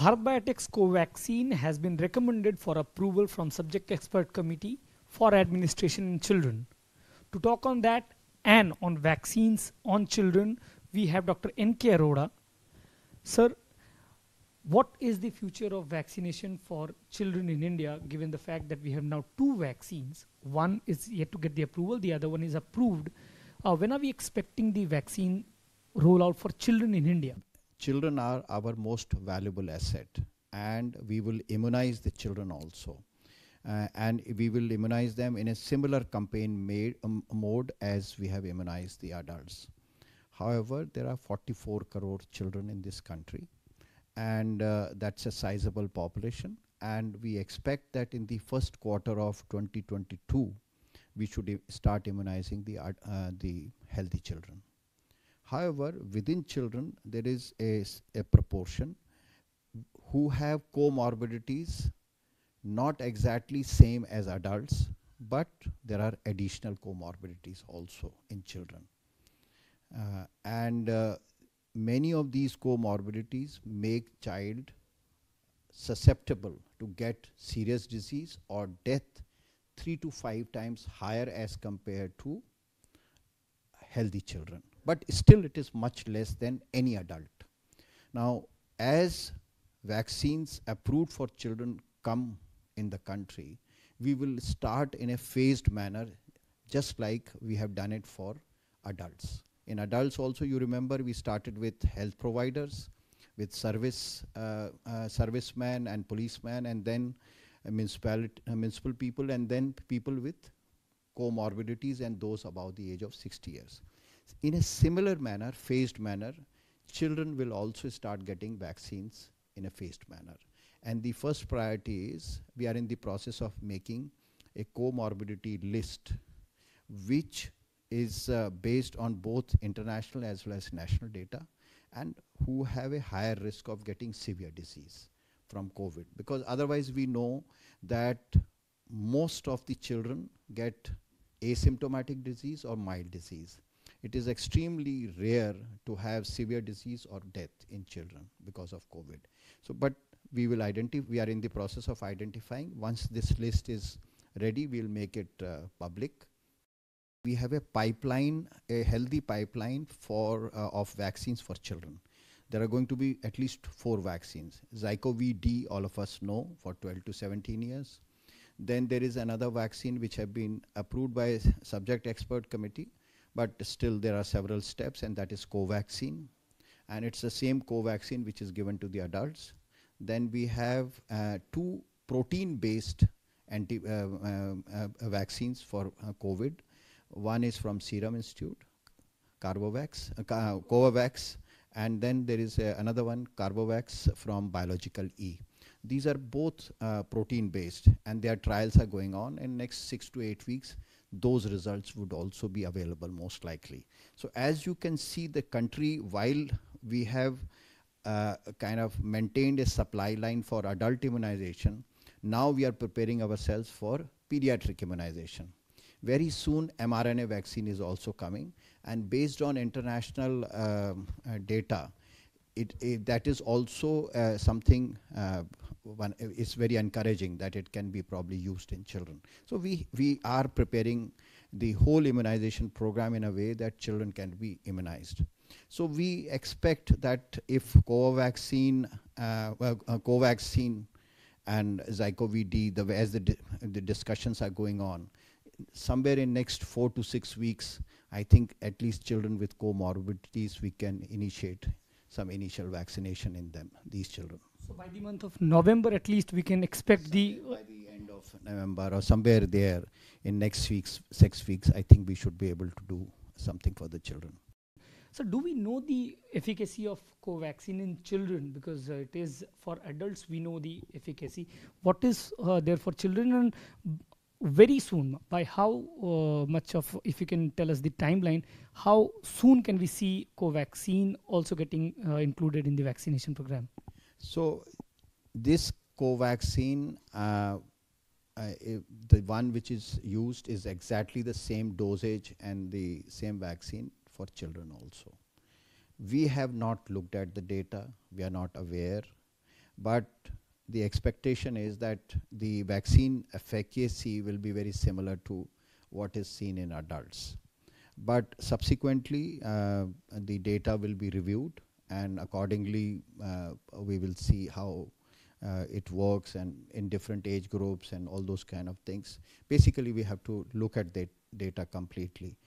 Bharat Biotech's Covaxin has been recommended for approval from Subject Expert Committee for Administration in Children. To talk on that and on vaccines on children, we have Dr. N.K. Aroda. Sir, what is the future of vaccination for children in India, given the fact that we have now two vaccines? One is yet to get the approval, the other one is approved. Uh, when are we expecting the vaccine rollout for children in India? children are our most valuable asset and we will immunize the children also. Uh, and we will immunize them in a similar campaign made, um, mode as we have immunized the adults. However, there are 44 crore children in this country and uh, that's a sizable population and we expect that in the first quarter of 2022 we should start immunizing the, uh, the healthy children. However, within children, there is a, a proportion who have comorbidities not exactly same as adults, but there are additional comorbidities also in children. Uh, and uh, many of these comorbidities make child susceptible to get serious disease or death three to five times higher as compared to healthy children but still it is much less than any adult. Now, as vaccines approved for children come in the country, we will start in a phased manner, just like we have done it for adults. In adults also, you remember we started with health providers, with service uh, uh, servicemen and policemen, and then uh, municipal people, and then people with comorbidities and those above the age of 60 years. In a similar manner, phased manner, children will also start getting vaccines in a phased manner. And the first priority is we are in the process of making a comorbidity list, which is uh, based on both international as well as national data, and who have a higher risk of getting severe disease from COVID. Because otherwise, we know that most of the children get asymptomatic disease or mild disease it is extremely rare to have severe disease or death in children because of COVID. So, but we will identify, we are in the process of identifying. Once this list is ready, we'll make it uh, public. We have a pipeline, a healthy pipeline for uh, of vaccines for children. There are going to be at least four vaccines. Zycov D, all of us know, for 12 to 17 years. Then there is another vaccine which have been approved by subject expert committee but still there are several steps and that is covaxin and it's the same covaxin which is given to the adults then we have uh, two protein based anti uh uh, uh, uh, vaccines for uh, covid one is from serum institute carbovax covax and then there is another one carbovax from biological e these are both protein based and their trials are going on in next 6 to 8 weeks those results would also be available most likely. So as you can see the country while we have uh, kind of maintained a supply line for adult immunization, now we are preparing ourselves for pediatric immunization. Very soon mRNA vaccine is also coming and based on international uh, data, it, it, that is also uh, something uh, one it's very encouraging that it can be probably used in children. So we we are preparing the whole immunization program in a way that children can be immunized. So we expect that if Covaxin, uh, well, uh, Covaxin and ZycoVD, the, as the, di the discussions are going on, somewhere in next four to six weeks, I think at least children with comorbidities we can initiate some initial vaccination in them, these children. So by the month of November, at least we can expect somewhere the. By the end of November or somewhere there in next week's six weeks, I think we should be able to do something for the children. So, do we know the efficacy of Covaxin in children? Because uh, it is for adults we know the efficacy. What is uh, there for children, and very soon by how uh, much of if you can tell us the timeline how soon can we see covaxin also getting uh, included in the vaccination program so this covaxin uh, uh the one which is used is exactly the same dosage and the same vaccine for children also we have not looked at the data we are not aware but the expectation is that the vaccine efficacy will be very similar to what is seen in adults. But subsequently, uh, the data will be reviewed and accordingly uh, we will see how uh, it works and in different age groups and all those kind of things. Basically, we have to look at the data completely.